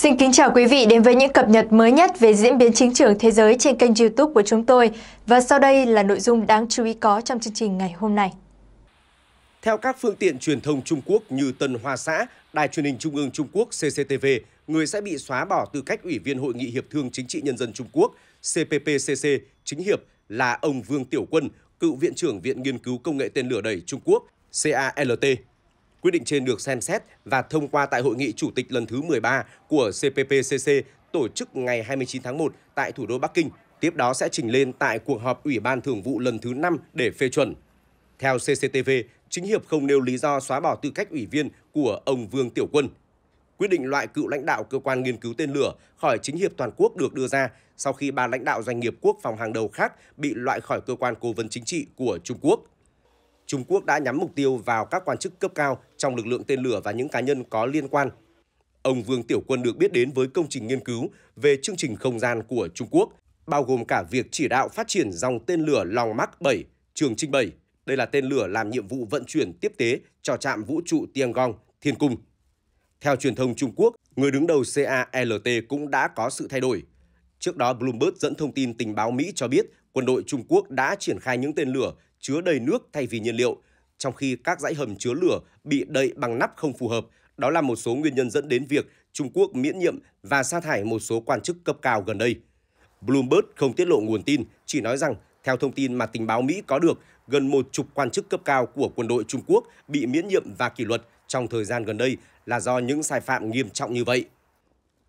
Xin kính chào quý vị đến với những cập nhật mới nhất về diễn biến chính trường thế giới trên kênh youtube của chúng tôi. Và sau đây là nội dung đáng chú ý có trong chương trình ngày hôm nay. Theo các phương tiện truyền thông Trung Quốc như Tân Hoa Xã, Đài truyền hình Trung ương Trung Quốc CCTV, người sẽ bị xóa bỏ tư cách Ủy viên Hội nghị Hiệp thương Chính trị Nhân dân Trung Quốc CPPCC chính hiệp là ông Vương Tiểu Quân, cựu Viện trưởng Viện Nghiên cứu Công nghệ Tên lửa đẩy Trung Quốc CALT Quyết định trên được xem xét và thông qua tại hội nghị chủ tịch lần thứ 13 của CPPCC tổ chức ngày 29 tháng 1 tại thủ đô Bắc Kinh, tiếp đó sẽ trình lên tại cuộc họp Ủy ban Thường vụ lần thứ 5 để phê chuẩn. Theo CCTV, chính hiệp không nêu lý do xóa bỏ tư cách ủy viên của ông Vương Tiểu Quân. Quyết định loại cựu lãnh đạo cơ quan nghiên cứu tên lửa khỏi chính hiệp toàn quốc được đưa ra sau khi ba lãnh đạo doanh nghiệp quốc phòng hàng đầu khác bị loại khỏi cơ quan cố vấn chính trị của Trung Quốc. Trung Quốc đã nhắm mục tiêu vào các quan chức cấp cao trong lực lượng tên lửa và những cá nhân có liên quan. Ông Vương Tiểu Quân được biết đến với công trình nghiên cứu về chương trình không gian của Trung Quốc, bao gồm cả việc chỉ đạo phát triển dòng tên lửa Long Mach 7, Trường Trinh 7. Đây là tên lửa làm nhiệm vụ vận chuyển tiếp tế cho trạm vũ trụ Tiangong, Thiên Cung. Theo truyền thông Trung Quốc, người đứng đầu CALT cũng đã có sự thay đổi. Trước đó, Bloomberg dẫn thông tin tình báo Mỹ cho biết quân đội Trung Quốc đã triển khai những tên lửa chứa đầy nước thay vì nhiên liệu, trong khi các dãy hầm chứa lửa bị đậy bằng nắp không phù hợp. Đó là một số nguyên nhân dẫn đến việc Trung Quốc miễn nhiệm và sa thải một số quan chức cấp cao gần đây. Bloomberg không tiết lộ nguồn tin, chỉ nói rằng theo thông tin mà tình báo Mỹ có được, gần một chục quan chức cấp cao của quân đội Trung Quốc bị miễn nhiệm và kỷ luật trong thời gian gần đây là do những sai phạm nghiêm trọng như vậy.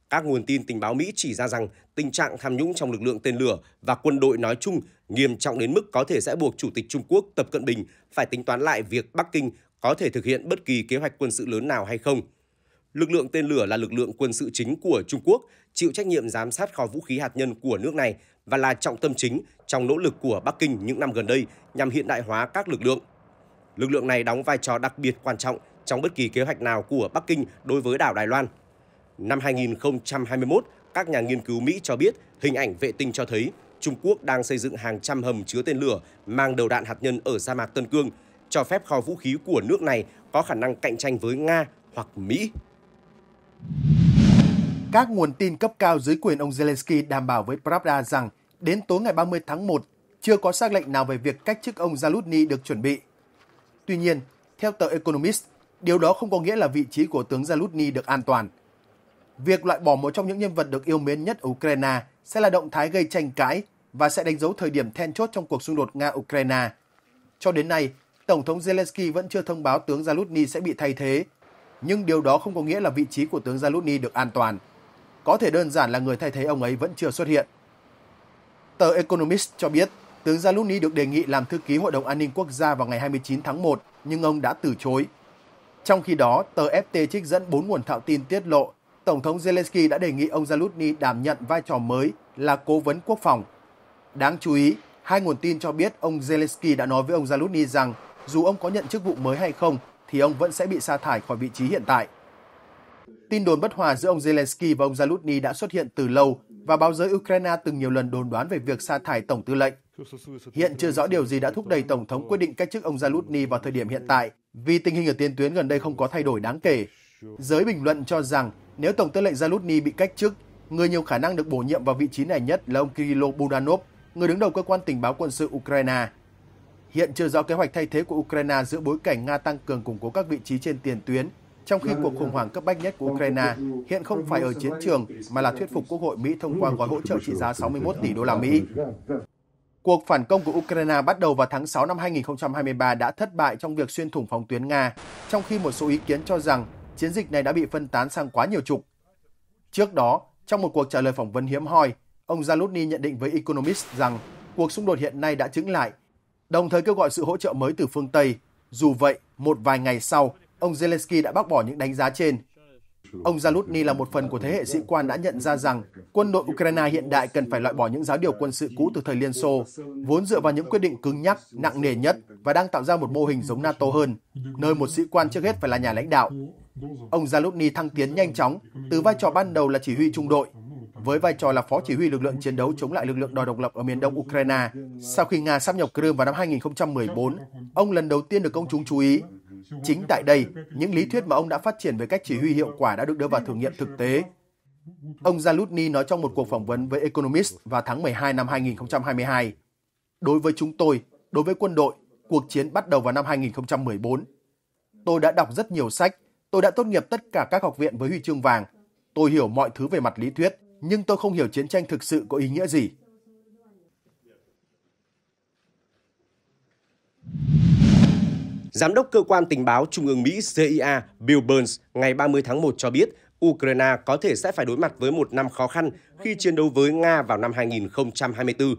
Các nguồn tin tình báo Mỹ chỉ ra rằng tình trạng tham nhũng trong lực lượng tên lửa và quân đội nói chung nghiêm trọng đến mức có thể sẽ buộc Chủ tịch Trung Quốc Tập Cận Bình phải tính toán lại việc Bắc Kinh có thể thực hiện bất kỳ kế hoạch quân sự lớn nào hay không. Lực lượng tên lửa là lực lượng quân sự chính của Trung Quốc, chịu trách nhiệm giám sát kho vũ khí hạt nhân của nước này và là trọng tâm chính trong nỗ lực của Bắc Kinh những năm gần đây nhằm hiện đại hóa các lực lượng. Lực lượng này đóng vai trò đặc biệt quan trọng trong bất kỳ kế hoạch nào của Bắc Kinh đối với đảo Đài Loan – Năm 2021, các nhà nghiên cứu Mỹ cho biết hình ảnh vệ tinh cho thấy Trung Quốc đang xây dựng hàng trăm hầm chứa tên lửa mang đầu đạn hạt nhân ở sa mạc Tân Cương, cho phép kho vũ khí của nước này có khả năng cạnh tranh với Nga hoặc Mỹ. Các nguồn tin cấp cao dưới quyền ông Zelensky đảm bảo với Pravda rằng đến tối ngày 30 tháng 1 chưa có xác lệnh nào về việc cách chức ông Zalutny được chuẩn bị. Tuy nhiên, theo tờ Economist, điều đó không có nghĩa là vị trí của tướng Zalutny được an toàn việc loại bỏ một trong những nhân vật được yêu mến nhất ở Ukraine sẽ là động thái gây tranh cãi và sẽ đánh dấu thời điểm then chốt trong cuộc xung đột Nga-Ukraine. Cho đến nay, Tổng thống Zelensky vẫn chưa thông báo tướng Zalutny sẽ bị thay thế, nhưng điều đó không có nghĩa là vị trí của tướng Zalutny được an toàn. Có thể đơn giản là người thay thế ông ấy vẫn chưa xuất hiện. Tờ Economist cho biết, tướng Zalutny được đề nghị làm thư ký Hội đồng An ninh Quốc gia vào ngày 29 tháng 1, nhưng ông đã từ chối. Trong khi đó, tờ FT trích dẫn 4 nguồn thạo tin tiết lộ Tổng thống Zelensky đã đề nghị ông Zaluzny đảm nhận vai trò mới là cố vấn quốc phòng. Đáng chú ý, hai nguồn tin cho biết ông Zelensky đã nói với ông Zaluzny rằng dù ông có nhận chức vụ mới hay không thì ông vẫn sẽ bị sa thải khỏi vị trí hiện tại. Tin đồn bất hòa giữa ông Zelensky và ông Zaluzny đã xuất hiện từ lâu và báo giới Ukraine từng nhiều lần đồn đoán về việc sa thải Tổng tư lệnh. Hiện chưa rõ điều gì đã thúc đẩy Tổng thống quyết định cách chức ông Zaluzny vào thời điểm hiện tại, vì tình hình ở tiền tuyến gần đây không có thay đổi đáng kể Giới bình luận cho rằng nếu Tổng tư lệnh Zaluzny bị cách chức, người nhiều khả năng được bổ nhiệm vào vị trí này nhất là ông Kirill Budanov, người đứng đầu cơ quan tình báo quân sự Ukraine. Hiện chưa rõ kế hoạch thay thế của Ukraine giữa bối cảnh Nga tăng cường củng cố các vị trí trên tiền tuyến, trong khi cuộc khủng hoảng cấp bách nhất của Ukraine hiện không phải ở chiến trường mà là thuyết phục Quốc hội Mỹ thông qua gói hỗ trợ trị giá 61 tỷ đô la Mỹ. Cuộc phản công của Ukraine bắt đầu vào tháng 6 năm 2023 đã thất bại trong việc xuyên thủng phòng tuyến Nga, trong khi một số ý kiến cho rằng chiến dịch này đã bị phân tán sang quá nhiều trục. Trước đó, trong một cuộc trả lời phỏng vấn hiếm hoi, ông Zalutny nhận định với Economist rằng cuộc xung đột hiện nay đã chứng lại, đồng thời kêu gọi sự hỗ trợ mới từ phương Tây. Dù vậy, một vài ngày sau, ông Zelensky đã bác bỏ những đánh giá trên. Ông Zalutny là một phần của thế hệ sĩ quan đã nhận ra rằng quân đội Ukraine hiện đại cần phải loại bỏ những giáo điều quân sự cũ từ thời Liên Xô, vốn dựa vào những quyết định cứng nhắc, nặng nề nhất và đang tạo ra một mô hình giống NATO hơn, nơi một sĩ quan trước hết phải là nhà lãnh đạo, Ông Zalutny thăng tiến nhanh chóng từ vai trò ban đầu là chỉ huy trung đội với vai trò là phó chỉ huy lực lượng chiến đấu chống lại lực lượng đòi độc lập ở miền đông Ukraine. Sau khi Nga sắp nhập Crimea vào năm 2014, ông lần đầu tiên được công chúng chú ý. Chính tại đây, những lý thuyết mà ông đã phát triển về cách chỉ huy hiệu quả đã được đưa vào thử nghiệm thực tế. Ông Zalutny nói trong một cuộc phỏng vấn với Economist vào tháng 12 năm 2022. Đối với chúng tôi, đối với quân đội, cuộc chiến bắt đầu vào năm 2014. Tôi đã đọc rất nhiều sách, Tôi đã tốt nghiệp tất cả các học viện với huy chương vàng. Tôi hiểu mọi thứ về mặt lý thuyết, nhưng tôi không hiểu chiến tranh thực sự có ý nghĩa gì. Giám đốc cơ quan tình báo Trung ương Mỹ CIA Bill Burns ngày 30 tháng 1 cho biết Ukraine có thể sẽ phải đối mặt với một năm khó khăn khi chiến đấu với Nga vào năm 2024.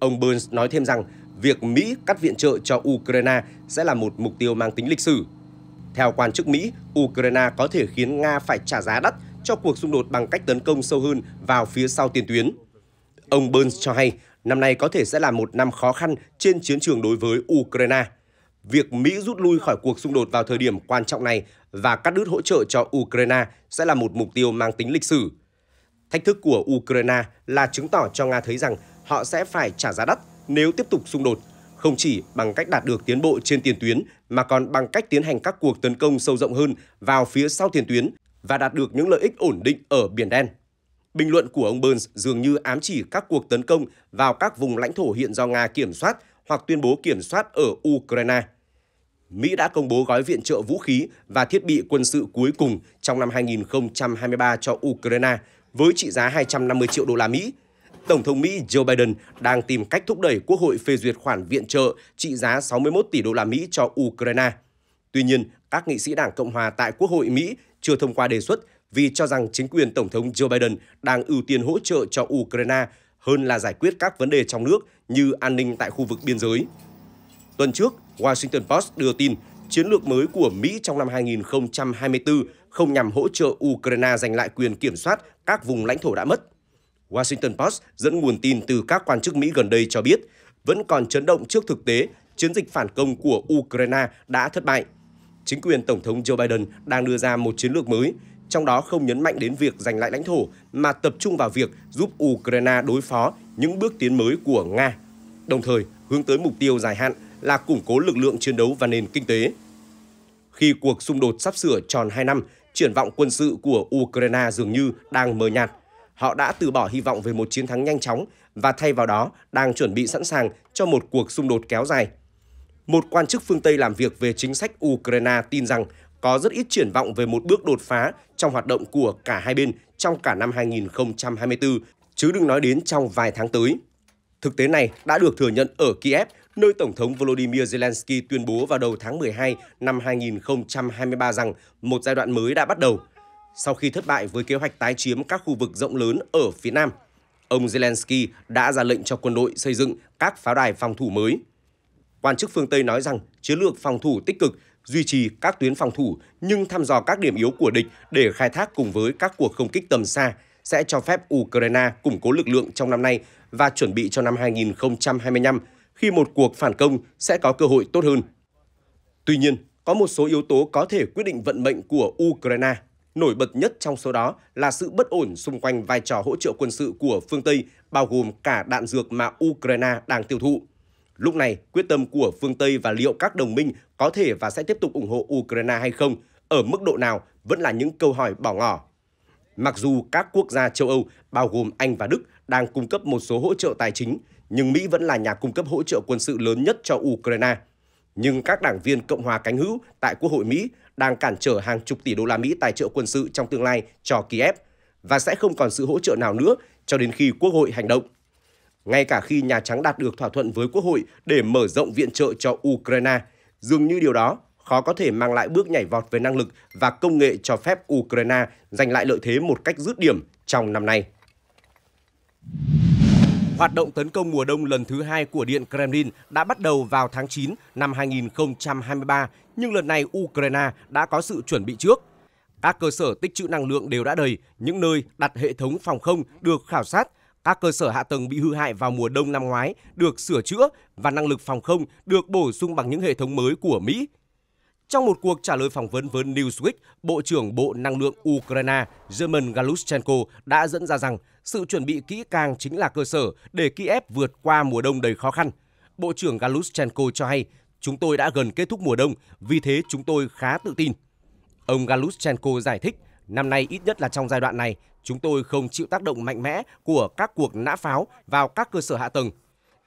Ông Burns nói thêm rằng việc Mỹ cắt viện trợ cho Ukraine sẽ là một mục tiêu mang tính lịch sử. Theo quan chức Mỹ, Ukraine có thể khiến Nga phải trả giá đắt cho cuộc xung đột bằng cách tấn công sâu hơn vào phía sau tiền tuyến. Ông Burns cho hay, năm nay có thể sẽ là một năm khó khăn trên chiến trường đối với Ukraine. Việc Mỹ rút lui khỏi cuộc xung đột vào thời điểm quan trọng này và cắt đứt hỗ trợ cho Ukraine sẽ là một mục tiêu mang tính lịch sử. Thách thức của Ukraine là chứng tỏ cho Nga thấy rằng họ sẽ phải trả giá đắt nếu tiếp tục xung đột không chỉ bằng cách đạt được tiến bộ trên tiền tuyến mà còn bằng cách tiến hành các cuộc tấn công sâu rộng hơn vào phía sau tiền tuyến và đạt được những lợi ích ổn định ở Biển Đen. Bình luận của ông Burns dường như ám chỉ các cuộc tấn công vào các vùng lãnh thổ hiện do Nga kiểm soát hoặc tuyên bố kiểm soát ở Ukraine. Mỹ đã công bố gói viện trợ vũ khí và thiết bị quân sự cuối cùng trong năm 2023 cho Ukraine với trị giá 250 triệu đô la Mỹ, Tổng thống Mỹ Joe Biden đang tìm cách thúc đẩy Quốc hội phê duyệt khoản viện trợ trị giá 61 tỷ đô la Mỹ cho Ukraine. Tuy nhiên, các nghị sĩ Đảng Cộng hòa tại Quốc hội Mỹ chưa thông qua đề xuất vì cho rằng chính quyền Tổng thống Joe Biden đang ưu tiên hỗ trợ cho Ukraine hơn là giải quyết các vấn đề trong nước như an ninh tại khu vực biên giới. Tuần trước, Washington Post đưa tin chiến lược mới của Mỹ trong năm 2024 không nhằm hỗ trợ Ukraine giành lại quyền kiểm soát các vùng lãnh thổ đã mất, Washington Post dẫn nguồn tin từ các quan chức Mỹ gần đây cho biết vẫn còn chấn động trước thực tế chiến dịch phản công của Ukraine đã thất bại. Chính quyền Tổng thống Joe Biden đang đưa ra một chiến lược mới, trong đó không nhấn mạnh đến việc giành lại lãnh thổ mà tập trung vào việc giúp Ukraine đối phó những bước tiến mới của Nga, đồng thời hướng tới mục tiêu dài hạn là củng cố lực lượng chiến đấu và nền kinh tế. Khi cuộc xung đột sắp sửa tròn 2 năm, triển vọng quân sự của Ukraine dường như đang mờ nhạt họ đã từ bỏ hy vọng về một chiến thắng nhanh chóng và thay vào đó đang chuẩn bị sẵn sàng cho một cuộc xung đột kéo dài. Một quan chức phương Tây làm việc về chính sách Ukraine tin rằng có rất ít triển vọng về một bước đột phá trong hoạt động của cả hai bên trong cả năm 2024, chứ đừng nói đến trong vài tháng tới. Thực tế này đã được thừa nhận ở Kiev, nơi Tổng thống Volodymyr Zelensky tuyên bố vào đầu tháng 12 năm 2023 rằng một giai đoạn mới đã bắt đầu – sau khi thất bại với kế hoạch tái chiếm các khu vực rộng lớn ở phía Nam, ông Zelensky đã ra lệnh cho quân đội xây dựng các pháo đài phòng thủ mới. Quan chức phương Tây nói rằng chiến lược phòng thủ tích cực duy trì các tuyến phòng thủ nhưng thăm dò các điểm yếu của địch để khai thác cùng với các cuộc không kích tầm xa sẽ cho phép Ukraine củng cố lực lượng trong năm nay và chuẩn bị cho năm 2025 khi một cuộc phản công sẽ có cơ hội tốt hơn. Tuy nhiên, có một số yếu tố có thể quyết định vận mệnh của Ukraine Nổi bật nhất trong số đó là sự bất ổn xung quanh vai trò hỗ trợ quân sự của phương Tây, bao gồm cả đạn dược mà Ukraine đang tiêu thụ. Lúc này, quyết tâm của phương Tây và liệu các đồng minh có thể và sẽ tiếp tục ủng hộ Ukraine hay không, ở mức độ nào vẫn là những câu hỏi bỏ ngỏ. Mặc dù các quốc gia châu Âu, bao gồm Anh và Đức, đang cung cấp một số hỗ trợ tài chính, nhưng Mỹ vẫn là nhà cung cấp hỗ trợ quân sự lớn nhất cho Ukraine. Nhưng các đảng viên Cộng hòa cánh hữu tại Quốc hội Mỹ đang cản trở hàng chục tỷ đô la Mỹ tài trợ quân sự trong tương lai cho Kiev và sẽ không còn sự hỗ trợ nào nữa cho đến khi Quốc hội hành động. Ngay cả khi Nhà Trắng đạt được thỏa thuận với Quốc hội để mở rộng viện trợ cho Ukraine, dường như điều đó khó có thể mang lại bước nhảy vọt về năng lực và công nghệ cho phép Ukraine giành lại lợi thế một cách dứt điểm trong năm nay. Hoạt động tấn công mùa đông lần thứ hai của Điện Kremlin đã bắt đầu vào tháng 9 năm 2023, nhưng lần này Ukraine đã có sự chuẩn bị trước. Các cơ sở tích trữ năng lượng đều đã đầy, những nơi đặt hệ thống phòng không được khảo sát, các cơ sở hạ tầng bị hư hại vào mùa đông năm ngoái được sửa chữa và năng lực phòng không được bổ sung bằng những hệ thống mới của Mỹ. Trong một cuộc trả lời phỏng vấn với Newsweek, Bộ trưởng Bộ Năng lượng Ukraine German Galushchenko đã dẫn ra rằng sự chuẩn bị kỹ càng chính là cơ sở để Kiev vượt qua mùa đông đầy khó khăn. Bộ trưởng Galushchenko cho hay, chúng tôi đã gần kết thúc mùa đông, vì thế chúng tôi khá tự tin. Ông Galushchenko giải thích, năm nay ít nhất là trong giai đoạn này, chúng tôi không chịu tác động mạnh mẽ của các cuộc nã pháo vào các cơ sở hạ tầng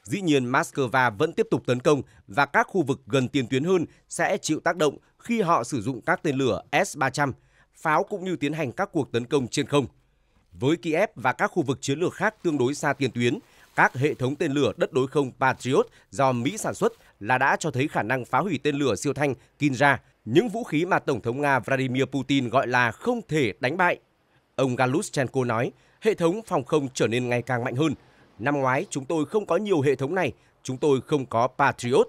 Dĩ nhiên Moscow vẫn tiếp tục tấn công và các khu vực gần tiền tuyến hơn sẽ chịu tác động khi họ sử dụng các tên lửa S-300, pháo cũng như tiến hành các cuộc tấn công trên không. Với Kiev và các khu vực chiến lược khác tương đối xa tiền tuyến, các hệ thống tên lửa đất đối không Patriot do Mỹ sản xuất là đã cho thấy khả năng phá hủy tên lửa siêu thanh Kinja, những vũ khí mà Tổng thống Nga Vladimir Putin gọi là không thể đánh bại. Ông Galushchenko nói, hệ thống phòng không trở nên ngày càng mạnh hơn – Năm ngoái chúng tôi không có nhiều hệ thống này, chúng tôi không có Patriot.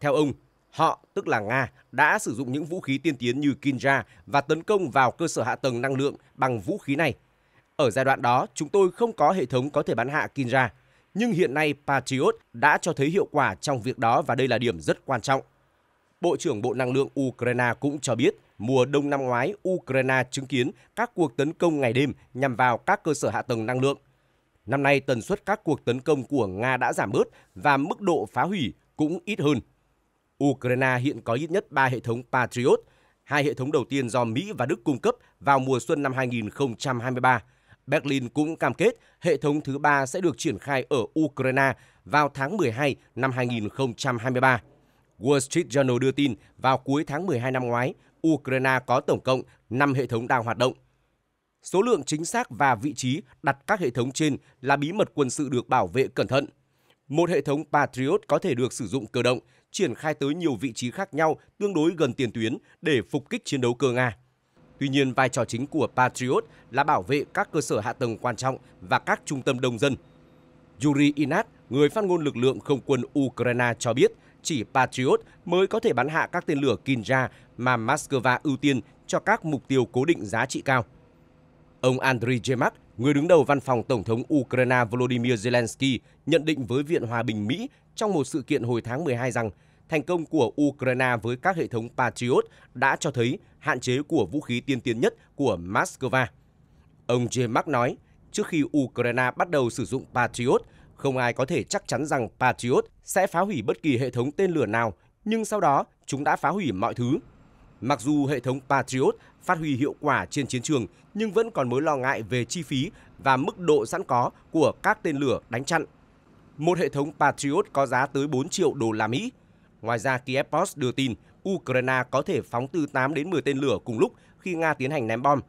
Theo ông, họ, tức là Nga, đã sử dụng những vũ khí tiên tiến như Kinja và tấn công vào cơ sở hạ tầng năng lượng bằng vũ khí này. Ở giai đoạn đó, chúng tôi không có hệ thống có thể bắn hạ Kinja, nhưng hiện nay Patriot đã cho thấy hiệu quả trong việc đó và đây là điểm rất quan trọng. Bộ trưởng Bộ Năng lượng Ukraine cũng cho biết, mùa đông năm ngoái, Ukraine chứng kiến các cuộc tấn công ngày đêm nhằm vào các cơ sở hạ tầng năng lượng. Năm nay, tần suất các cuộc tấn công của Nga đã giảm bớt và mức độ phá hủy cũng ít hơn. Ukraine hiện có ít nhất 3 hệ thống Patriot, hai hệ thống đầu tiên do Mỹ và Đức cung cấp vào mùa xuân năm 2023. Berlin cũng cam kết hệ thống thứ ba sẽ được triển khai ở Ukraine vào tháng 12 năm 2023. Wall Street Journal đưa tin vào cuối tháng 12 năm ngoái, Ukraine có tổng cộng 5 hệ thống đang hoạt động – Số lượng chính xác và vị trí đặt các hệ thống trên là bí mật quân sự được bảo vệ cẩn thận. Một hệ thống Patriot có thể được sử dụng cơ động, triển khai tới nhiều vị trí khác nhau tương đối gần tiền tuyến để phục kích chiến đấu cơ Nga. Tuy nhiên, vai trò chính của Patriot là bảo vệ các cơ sở hạ tầng quan trọng và các trung tâm đông dân. Yuri Inat, người phát ngôn lực lượng không quân Ukraine cho biết, chỉ Patriot mới có thể bắn hạ các tên lửa Kinja mà Moscow ưu tiên cho các mục tiêu cố định giá trị cao. Ông Andriy Yemak, người đứng đầu văn phòng Tổng thống Ukraine Volodymyr Zelensky, nhận định với Viện Hòa bình Mỹ trong một sự kiện hồi tháng 12 rằng thành công của Ukraine với các hệ thống Patriot đã cho thấy hạn chế của vũ khí tiên tiến nhất của Moscow. Ông Yemak nói, trước khi Ukraine bắt đầu sử dụng Patriot, không ai có thể chắc chắn rằng Patriot sẽ phá hủy bất kỳ hệ thống tên lửa nào, nhưng sau đó chúng đã phá hủy mọi thứ. Mặc dù hệ thống Patriot phát huy hiệu quả trên chiến trường nhưng vẫn còn mối lo ngại về chi phí và mức độ sẵn có của các tên lửa đánh chặn. Một hệ thống Patriot có giá tới 4 triệu đô la Mỹ. Ngoài ra, Kiev Post đưa tin Ukraine có thể phóng từ 8 đến 10 tên lửa cùng lúc khi Nga tiến hành ném bom.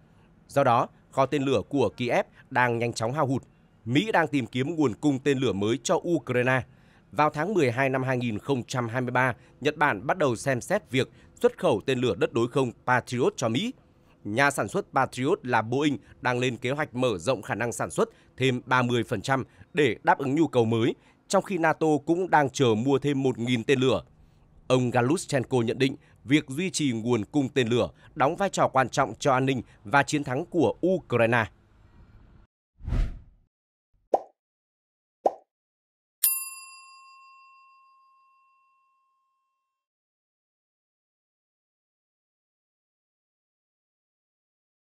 Do đó, kho tên lửa của Kiev đang nhanh chóng hao hụt. Mỹ đang tìm kiếm nguồn cung tên lửa mới cho Ukraine. Vào tháng 12 năm 2023, Nhật Bản bắt đầu xem xét việc xuất khẩu tên lửa đất đối không Patriot cho Mỹ nhà sản xuất Patriot là Boeing đang lên kế hoạch mở rộng khả năng sản xuất thêm 30% để đáp ứng nhu cầu mới, trong khi NATO cũng đang chờ mua thêm 1.000 tên lửa. Ông Galushchenko nhận định việc duy trì nguồn cung tên lửa đóng vai trò quan trọng cho an ninh và chiến thắng của Ukraine.